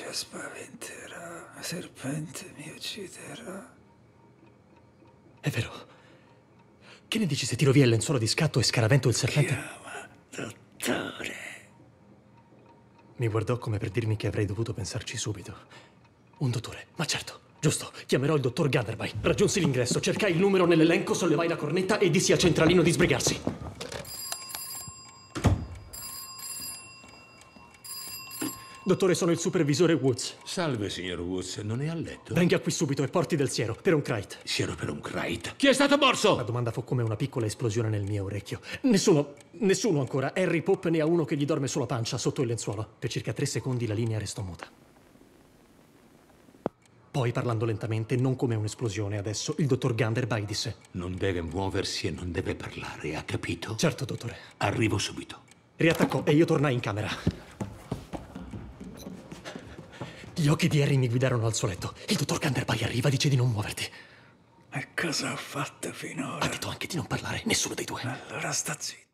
luce spaventerà, serpente mi ucciderà. È vero. Che ne dici se tiro via il lenzuolo di scatto e scaravento il serpente? Chiama, dottore. Mi guardò come per dirmi che avrei dovuto pensarci subito. Un dottore, ma certo, giusto. Chiamerò il dottor Ganderby. Raggiunsi l'ingresso, cercai il numero nell'elenco, sollevai la cornetta e dissi a Centralino di sbrigarsi. Dottore, sono il supervisore Woods. Salve, signor Woods. Non è a letto? Venga qui subito e porti del siero, per un crite. Siero per un crite? Chi è stato morso? La domanda fu come una piccola esplosione nel mio orecchio. Nessuno, nessuno ancora. Harry Pop ne ha uno che gli dorme sulla pancia, sotto il lenzuolo. Per circa tre secondi la linea restò muta. Poi, parlando lentamente, non come un'esplosione adesso, il dottor Ganderby disse: Non deve muoversi e non deve parlare, ha capito? Certo, dottore. Arrivo subito. Riattaccò e io tornai in camera. Gli occhi di Harry mi guidarono al suo letto. Il dottor Canterbury arriva e dice di non muoverti. E cosa ho fatto finora? Ha detto anche di non parlare, nessuno dei due. Allora sta zitto.